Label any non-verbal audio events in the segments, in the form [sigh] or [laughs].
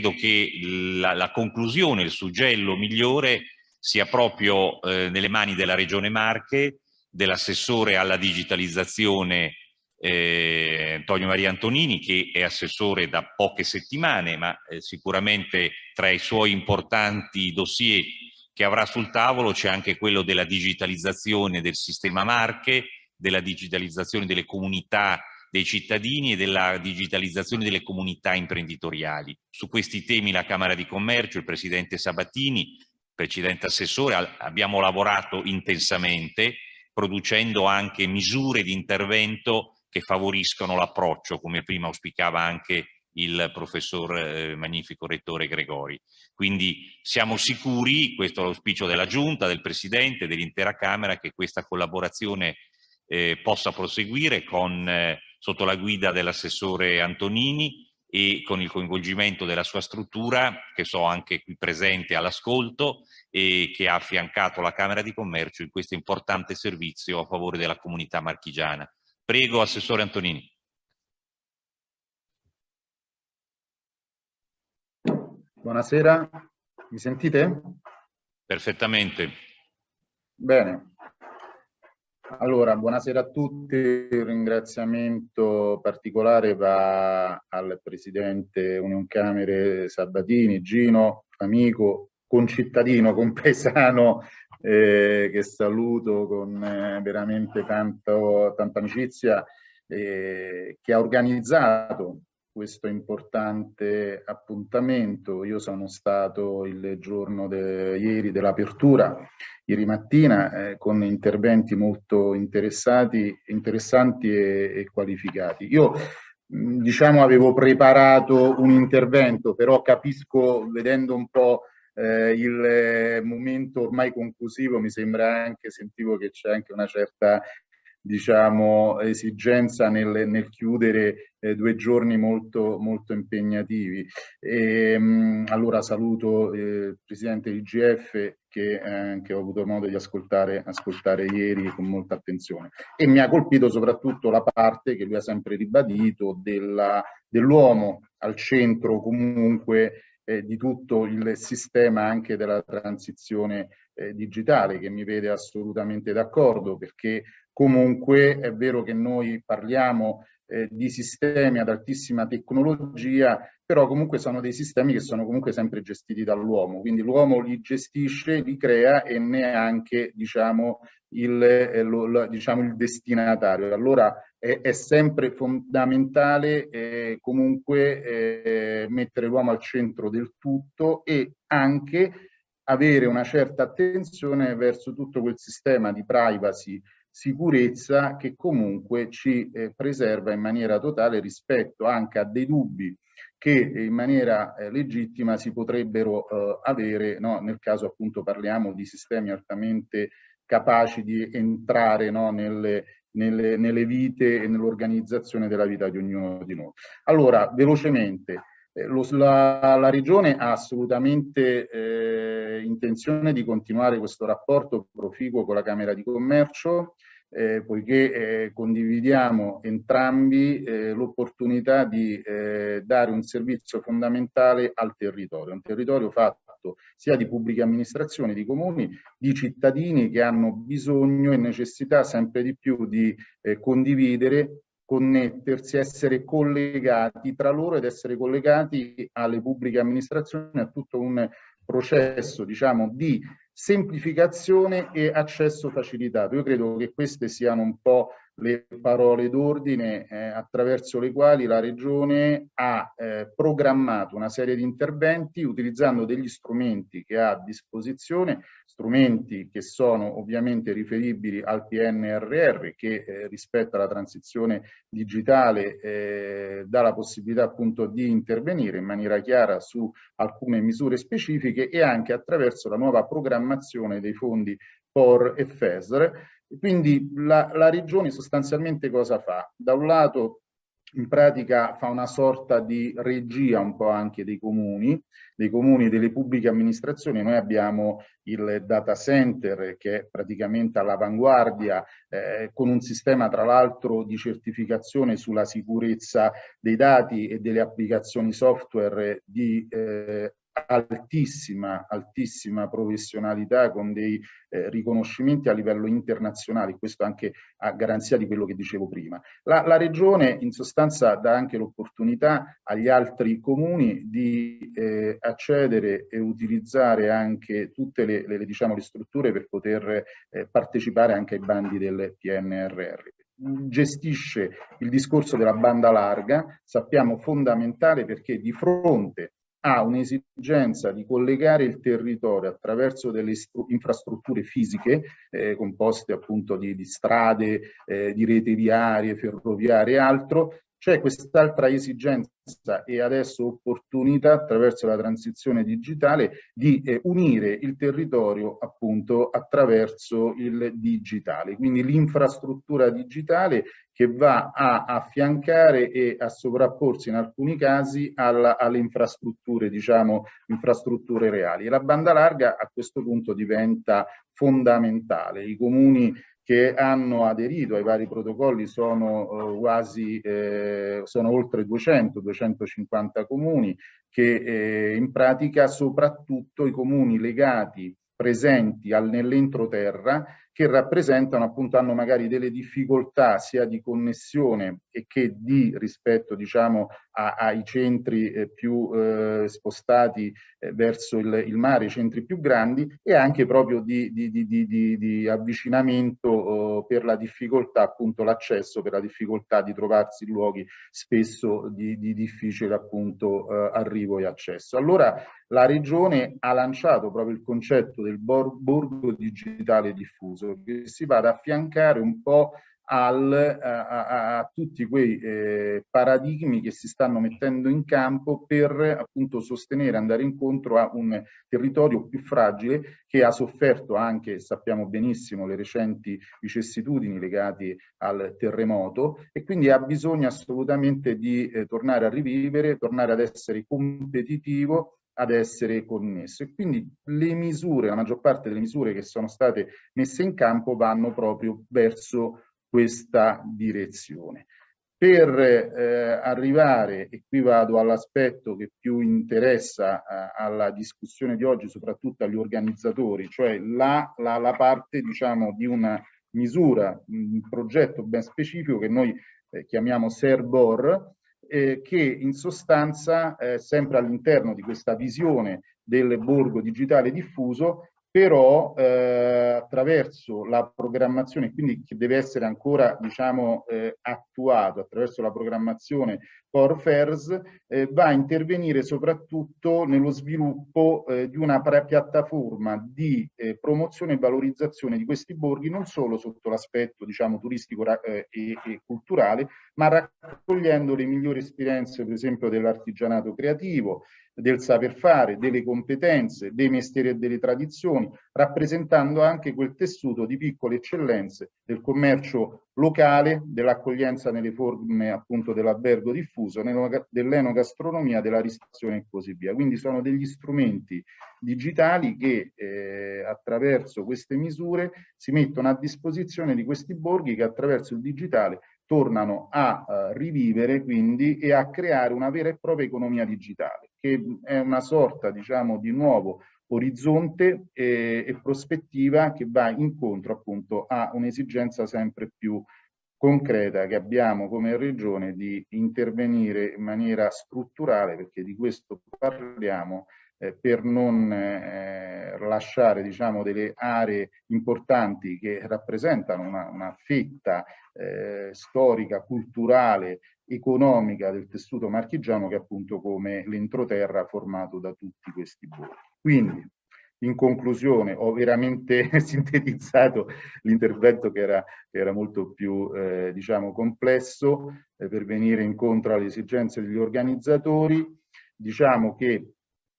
credo che la, la conclusione, il suggello migliore sia proprio eh, nelle mani della Regione Marche, dell'assessore alla digitalizzazione eh, Antonio Maria Antonini, che è assessore da poche settimane, ma eh, sicuramente tra i suoi importanti dossier che avrà sul tavolo c'è anche quello della digitalizzazione del sistema Marche, della digitalizzazione delle comunità dei cittadini e della digitalizzazione delle comunità imprenditoriali. Su questi temi la Camera di Commercio, il Presidente Sabatini, Presidente Assessore, abbiamo lavorato intensamente producendo anche misure di intervento che favoriscono l'approccio, come prima auspicava anche il professor eh, magnifico rettore Gregori. Quindi siamo sicuri, questo è l'auspicio della Giunta, del Presidente, dell'intera Camera, che questa collaborazione eh, possa proseguire con eh, sotto la guida dell'assessore Antonini e con il coinvolgimento della sua struttura, che so anche qui presente all'ascolto e che ha affiancato la Camera di Commercio in questo importante servizio a favore della comunità marchigiana. Prego, Assessore Antonini. Buonasera, mi sentite? Perfettamente. Bene, allora, buonasera a tutti, un ringraziamento particolare va al Presidente Union Camere Sabatini, Gino, amico, concittadino, compaesano, eh, che saluto con eh, veramente tanto, tanta amicizia, eh, che ha organizzato questo importante appuntamento. Io sono stato il giorno de, ieri dell'apertura, ieri mattina, eh, con interventi molto interessati, interessanti e, e qualificati. Io mh, diciamo avevo preparato un intervento, però capisco vedendo un po' eh, il momento ormai conclusivo, mi sembra anche, sentivo che c'è anche una certa diciamo, esigenza nel, nel chiudere eh, due giorni molto, molto impegnativi. E, ehm, mh, allora saluto eh, il Presidente IGF che, eh, che ho avuto modo di ascoltare, ascoltare ieri con molta attenzione e mi ha colpito soprattutto la parte che lui ha sempre ribadito dell'uomo al centro comunque eh, di tutto il sistema anche della transizione eh, digitale che mi vede assolutamente d'accordo perché Comunque è vero che noi parliamo eh, di sistemi ad altissima tecnologia, però comunque sono dei sistemi che sono comunque sempre gestiti dall'uomo, quindi l'uomo li gestisce, li crea e neanche diciamo, il, eh, lo, lo, diciamo, il destinatario. Allora è, è sempre fondamentale eh, comunque eh, mettere l'uomo al centro del tutto e anche avere una certa attenzione verso tutto quel sistema di privacy sicurezza che comunque ci eh, preserva in maniera totale rispetto anche a dei dubbi che eh, in maniera eh, legittima si potrebbero eh, avere no? nel caso appunto parliamo di sistemi altamente capaci di entrare no? nelle, nelle, nelle vite e nell'organizzazione della vita di ognuno di noi. Allora, velocemente, eh, la, la, Regione ha assolutamente eh, intenzione di continuare questo rapporto proficuo con la Camera di Commercio, eh, poiché eh, condividiamo entrambi eh, l'opportunità di eh, dare un servizio fondamentale al territorio, un territorio fatto sia di pubbliche amministrazioni, di comuni, di cittadini che hanno bisogno e necessità sempre di più di eh, condividere connettersi, essere collegati tra loro ed essere collegati alle pubbliche amministrazioni, a tutto un processo diciamo, di semplificazione e accesso facilitato. Io credo che queste siano un po' le parole d'ordine eh, attraverso le quali la Regione ha eh, programmato una serie di interventi utilizzando degli strumenti che ha a disposizione, strumenti che sono ovviamente riferibili al PNRR che eh, rispetto alla transizione digitale eh, dà la possibilità appunto di intervenire in maniera chiara su alcune misure specifiche e anche attraverso la nuova programmazione dei fondi POR e FESR quindi la, la regione sostanzialmente cosa fa? Da un lato in pratica fa una sorta di regia un po' anche dei comuni, dei comuni delle pubbliche amministrazioni. Noi abbiamo il data center che è praticamente all'avanguardia eh, con un sistema tra l'altro di certificazione sulla sicurezza dei dati e delle applicazioni software di eh, altissima, altissima professionalità con dei eh, riconoscimenti a livello internazionale, questo anche a garanzia di quello che dicevo prima. La, la regione in sostanza dà anche l'opportunità agli altri comuni di eh, accedere e utilizzare anche tutte le, le, diciamo, le strutture per poter eh, partecipare anche ai bandi del PNRR gestisce il discorso della banda larga, sappiamo fondamentale perché di fronte ha un'esigenza di collegare il territorio attraverso delle infrastrutture fisiche eh, composte appunto di, di strade, eh, di rete viarie, ferroviarie e altro, c'è quest'altra esigenza e adesso opportunità attraverso la transizione digitale di eh, unire il territorio appunto attraverso il digitale, quindi l'infrastruttura digitale che va a affiancare e a sovrapporsi in alcuni casi alla, alle infrastrutture, diciamo, infrastrutture reali. E la banda larga a questo punto diventa fondamentale. I comuni che hanno aderito ai vari protocolli sono eh, quasi eh, sono oltre 200, 250 comuni che eh, in pratica soprattutto i comuni legati presenti al, nell'entroterra che rappresentano appunto hanno magari delle difficoltà sia di connessione e che di rispetto diciamo a, ai centri eh, più eh, spostati eh, verso il, il, mare, i centri più grandi e anche proprio di, di, di, di avvicinamento oh, per la difficoltà appunto l'accesso, per la difficoltà di trovarsi in luoghi spesso di, difficile appunto eh, arrivo e accesso. Allora la regione ha lanciato proprio il concetto del borgo digitale diffuso prezioso che si vada ad affiancare un po' al, a, a, a, tutti quei eh, paradigmi che si stanno mettendo in campo per appunto sostenere, andare incontro a un territorio più fragile che ha sofferto anche, sappiamo benissimo, le recenti vicissitudini legate al terremoto e quindi ha bisogno assolutamente di eh, tornare a rivivere, tornare ad essere competitivo ad essere connesso e quindi le misure, la maggior parte delle misure che sono state messe in campo vanno proprio verso questa direzione. Per eh, arrivare, e qui vado all'aspetto che più interessa eh, alla discussione di oggi, soprattutto agli organizzatori, cioè la, la, la parte diciamo, di una misura, un progetto ben specifico che noi eh, chiamiamo SERBOR, eh, che in sostanza, eh, sempre all'interno di questa visione del borgo digitale diffuso, però eh, attraverso la programmazione, quindi che deve essere ancora diciamo, eh, attuato attraverso la programmazione Core Fairs, eh, va a intervenire soprattutto nello sviluppo eh, di una piattaforma di eh, promozione e valorizzazione di questi borghi, non solo sotto l'aspetto diciamo, turistico eh, e, e culturale, ma raccogliendo le migliori esperienze, per esempio, dell'artigianato creativo, del saper fare, delle competenze, dei mestieri e delle tradizioni, rappresentando anche quel tessuto di piccole eccellenze del commercio locale, dell'accoglienza nelle forme appunto dell'albergo diffuso, dell'enogastronomia, della ristorazione e così via. Quindi sono degli strumenti digitali che eh, attraverso queste misure si mettono a disposizione di questi borghi che attraverso il digitale tornano a eh, rivivere quindi e a creare una vera e propria economia digitale, che mm, è una sorta diciamo di nuovo orizzonte e, eh, e prospettiva che va incontro appunto a un'esigenza sempre più concreta che abbiamo come regione di intervenire in maniera strutturale, perché di questo parliamo, eh, per non eh, lasciare diciamo, delle aree importanti che rappresentano una, una fitta eh, storica, culturale, economica del tessuto marchigiano che è appunto come l'entroterra formato da tutti questi borghi. Quindi, in conclusione, ho veramente [laughs] sintetizzato l'intervento che era, che era, molto più eh, diciamo, complesso eh, per venire incontro alle esigenze degli organizzatori. Diciamo che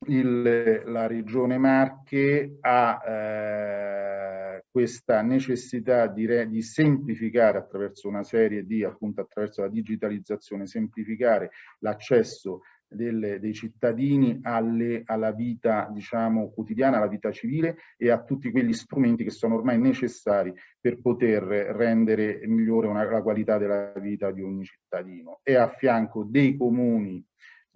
il, la regione Marche ha eh, questa necessità di, re, di, semplificare attraverso una serie di, appunto attraverso la digitalizzazione, semplificare l'accesso dei cittadini alle, alla vita diciamo, quotidiana, alla vita civile e a tutti quegli strumenti che sono ormai necessari per poter rendere migliore una, la qualità della vita di ogni cittadino. E a fianco dei comuni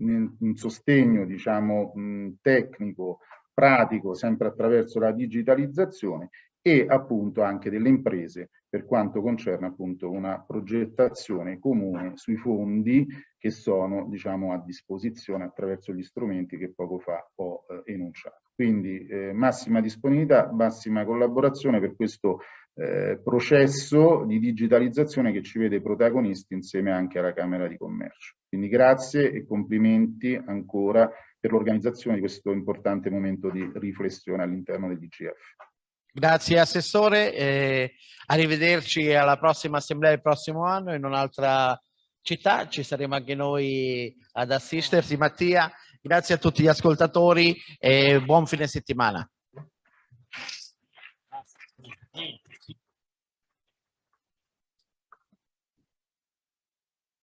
un sostegno diciamo, mh, tecnico, pratico, sempre attraverso la digitalizzazione e appunto anche delle imprese per quanto concerne appunto una progettazione comune sui fondi che sono diciamo, a disposizione attraverso gli strumenti che poco fa ho eh, enunciato. Quindi eh, massima disponibilità, massima collaborazione per questo eh, processo di digitalizzazione che ci vede protagonisti insieme anche alla Camera di Commercio. Quindi grazie e complimenti ancora per l'organizzazione di questo importante momento di riflessione all'interno dell'IGF. Grazie Assessore, eh, arrivederci alla prossima assemblea del prossimo anno in un'altra città, ci saremo anche noi ad assisterti Mattia, grazie a tutti gli ascoltatori e buon fine settimana.